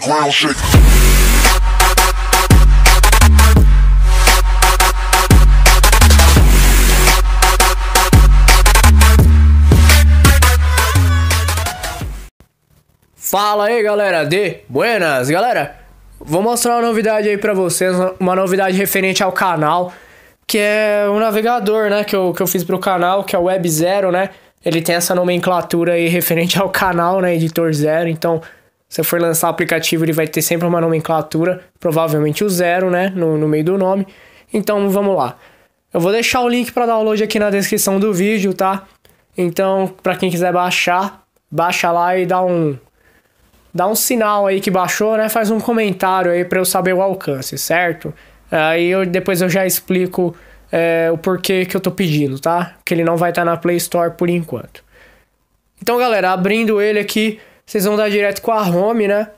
ground shake. Fala aí galera de Buenas, galera. Vou mostrar uma novidade aí para vocês, uma novidade referente ao canal, que é o um navegador, né, que eu, que eu fiz pro canal, que é o Web Zero, né? Ele tem essa nomenclatura aí referente ao canal, né, Editor Zero. Então, você for lançar o aplicativo, ele vai ter sempre uma nomenclatura, provavelmente o zero, né, no, no meio do nome. Então, vamos lá. Eu vou deixar o link para download aqui na descrição do vídeo, tá? Então, para quem quiser baixar, baixa lá e dá um dá um sinal aí que baixou, né? Faz um comentário aí para eu saber o alcance, certo? Aí eu, depois eu já explico é, o porquê que eu tô pedindo, tá? Que ele não vai estar tá na Play Store por enquanto. Então, galera, abrindo ele aqui, vocês vão dar direto com a home, né?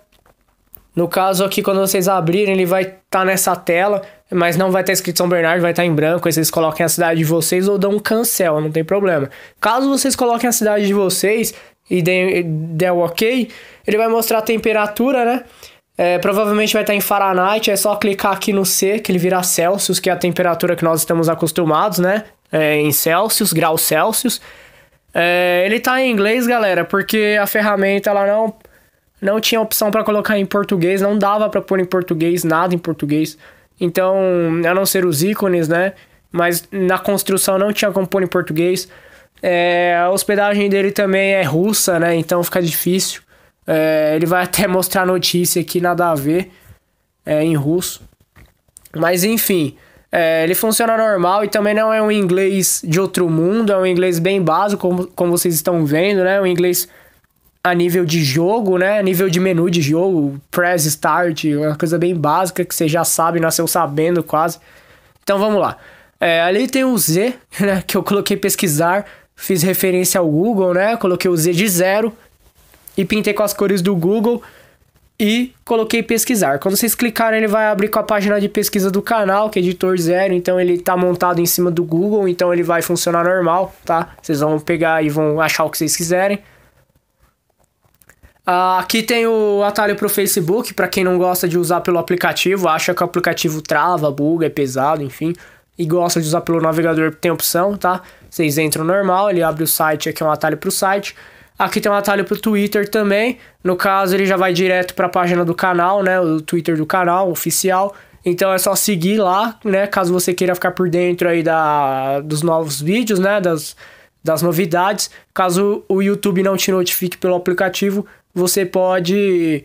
No caso aqui, quando vocês abrirem, ele vai estar tá nessa tela, mas não vai estar tá escrito São Bernardo, vai estar tá em branco. Aí vocês coloquem a cidade de vocês ou dão um cancel, não tem problema. Caso vocês coloquem a cidade de vocês e deem, der o ok, ele vai mostrar a temperatura, né? É, provavelmente vai estar tá em Fahrenheit, é só clicar aqui no C, que ele virá Celsius, que é a temperatura que nós estamos acostumados, né? É, em Celsius, graus Celsius. É, ele tá em inglês, galera, porque a ferramenta ela não, não tinha opção para colocar em português, não dava para pôr em português, nada em português. Então, a não ser os ícones, né? Mas na construção não tinha como pôr em português. É, a hospedagem dele também é russa, né? Então fica difícil. É, ele vai até mostrar notícia aqui, nada a ver, é, em russo. Mas enfim, é, ele funciona normal e também não é um inglês de outro mundo, é um inglês bem básico, como, como vocês estão vendo, né? Um inglês a nível de jogo, né? A nível de menu de jogo, press start, uma coisa bem básica que você já sabe, nasceu sabendo quase. Então vamos lá. É, ali tem o Z, né? Que eu coloquei pesquisar, fiz referência ao Google, né? Coloquei o Z de zero e pintei com as cores do Google e coloquei pesquisar. Quando vocês clicarem, ele vai abrir com a página de pesquisa do canal, que é editor zero, então ele tá montado em cima do Google, então ele vai funcionar normal, tá? Vocês vão pegar e vão achar o que vocês quiserem. Ah, aqui tem o atalho para o Facebook, para quem não gosta de usar pelo aplicativo, acha que o aplicativo trava, buga, é pesado, enfim, e gosta de usar pelo navegador, tem opção, tá? Vocês entram normal, ele abre o site, aqui é um atalho para o site. Aqui tem um atalho para o Twitter também. No caso, ele já vai direto para a página do canal, né? O Twitter do canal oficial. Então é só seguir lá, né? Caso você queira ficar por dentro aí da, dos novos vídeos, né? Das, das novidades. Caso o YouTube não te notifique pelo aplicativo, você pode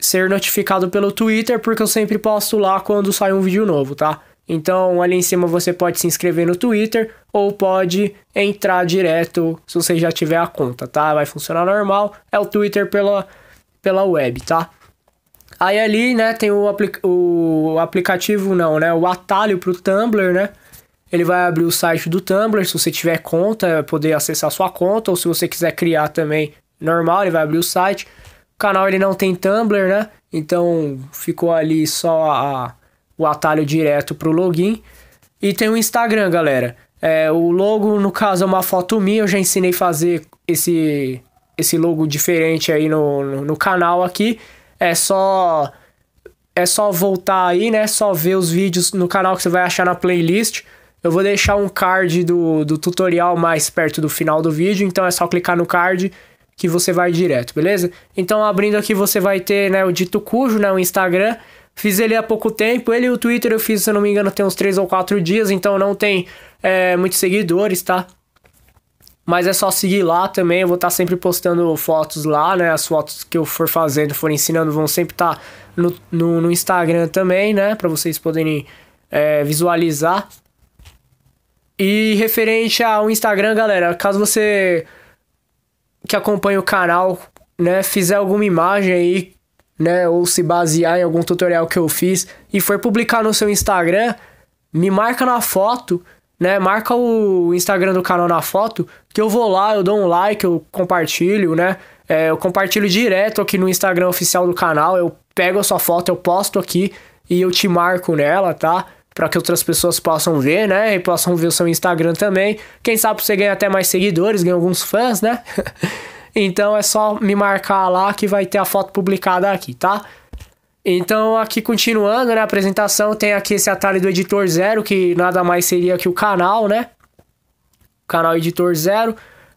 ser notificado pelo Twitter, porque eu sempre posto lá quando sai um vídeo novo, tá? Então, ali em cima você pode se inscrever no Twitter ou pode entrar direto se você já tiver a conta, tá? Vai funcionar normal. É o Twitter pela, pela web, tá? Aí ali, né, tem o, o aplicativo, não, né? O atalho para o Tumblr, né? Ele vai abrir o site do Tumblr, se você tiver conta, poder acessar sua conta, ou se você quiser criar também, normal, ele vai abrir o site. O canal ele não tem Tumblr, né? Então ficou ali só a, o atalho direto para o login. E tem o Instagram, galera. É, o logo, no caso, é uma foto minha. Eu já ensinei a fazer esse, esse logo diferente aí no, no, no canal aqui. É só é só voltar aí, né? Só ver os vídeos no canal que você vai achar na playlist. Eu vou deixar um card do, do tutorial mais perto do final do vídeo, então é só clicar no card que você vai direto, beleza? Então abrindo aqui você vai ter né, o dito cujo, né, o Instagram, Fiz ele há pouco tempo. Ele e o Twitter eu fiz, se eu não me engano, tem uns 3 ou 4 dias, então não tem é, muitos seguidores, tá? Mas é só seguir lá também. Eu vou estar tá sempre postando fotos lá, né? As fotos que eu for fazendo, for ensinando, vão sempre estar tá no, no, no, Instagram também, né? Para vocês poderem é, visualizar. E referente ao Instagram, galera, caso você que acompanha o canal, né, fizer alguma imagem aí né, ou se basear em algum tutorial que eu fiz e for publicar no seu Instagram, me marca na foto, né, marca o Instagram do canal na foto, que eu vou lá, eu dou um like, eu compartilho, né, é, eu compartilho direto aqui no Instagram oficial do canal, eu pego a sua foto, eu posto aqui e eu te marco nela, tá? Para que outras pessoas possam ver, né? E possam ver o seu Instagram também. Quem sabe você ganha até mais seguidores, ganha alguns fãs, né? Então é só me marcar lá que vai ter a foto publicada aqui, tá? Então, aqui continuando, né, a apresentação, tem aqui esse atalho do editor zero, que nada mais seria que o canal, né? Canal editor zero.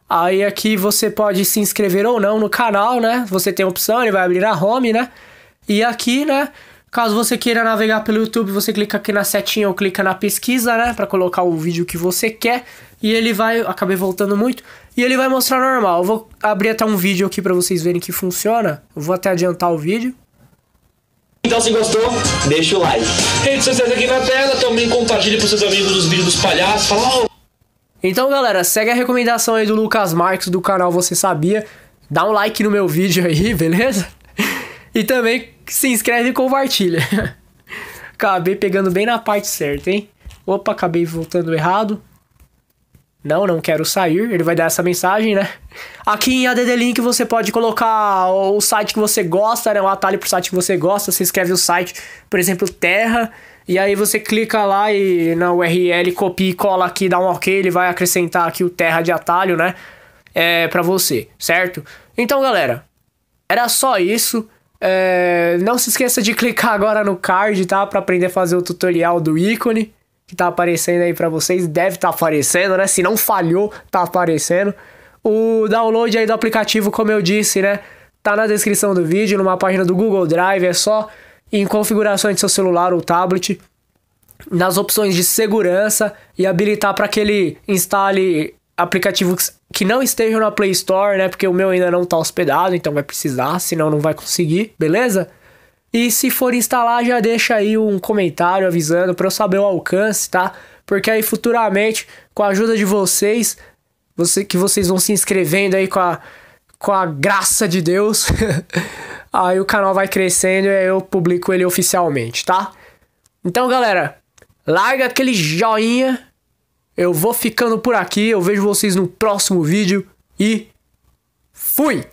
Aí aqui você pode se inscrever ou não no canal, né? Você tem a opção, ele vai abrir na home, né? E aqui, né, Caso você queira navegar pelo YouTube, você clica aqui na setinha ou clica na pesquisa, né? Pra colocar o vídeo que você quer. E ele vai. Acabei voltando muito. E ele vai mostrar normal. Eu vou abrir até um vídeo aqui pra vocês verem que funciona. Eu vou até adiantar o vídeo. Então, se gostou, deixa o like. Redes sociais aqui na tela. Também compartilhe pros seus amigos os vídeos dos palhaços. Fala. Então, galera, segue a recomendação aí do Lucas Marques do canal Você Sabia. Dá um like no meu vídeo aí, beleza? E também se inscreve e compartilha. acabei pegando bem na parte certa, hein? Opa, acabei voltando errado. Não, não quero sair. Ele vai dar essa mensagem, né? Aqui em ADD Link você pode colocar o site que você gosta, né? Um atalho pro site que você gosta. Você escreve o site, por exemplo, Terra. E aí você clica lá e na URL copia e cola aqui, dá um OK. Ele vai acrescentar aqui o Terra de atalho, né? É, pra você, certo? Então, galera, era só isso. É, não se esqueça de clicar agora no card, tá? Pra aprender a fazer o tutorial do ícone que tá aparecendo aí para vocês. Deve tá aparecendo, né? Se não falhou, tá aparecendo. O download aí do aplicativo, como eu disse, né? Tá na descrição do vídeo, numa página do Google Drive. É só em configurações de seu celular ou tablet, nas opções de segurança e habilitar para que ele instale aplicativos que não estejam na Play Store, né? Porque o meu ainda não tá hospedado, então vai precisar, senão não vai conseguir, beleza? E se for instalar, já deixa aí um comentário avisando para eu saber o alcance, tá? Porque aí futuramente, com a ajuda de vocês, você que vocês vão se inscrevendo aí com a com a graça de Deus, aí o canal vai crescendo e eu publico ele oficialmente, tá? Então, galera, larga aquele joinha eu vou ficando por aqui, eu vejo vocês no próximo vídeo e fui!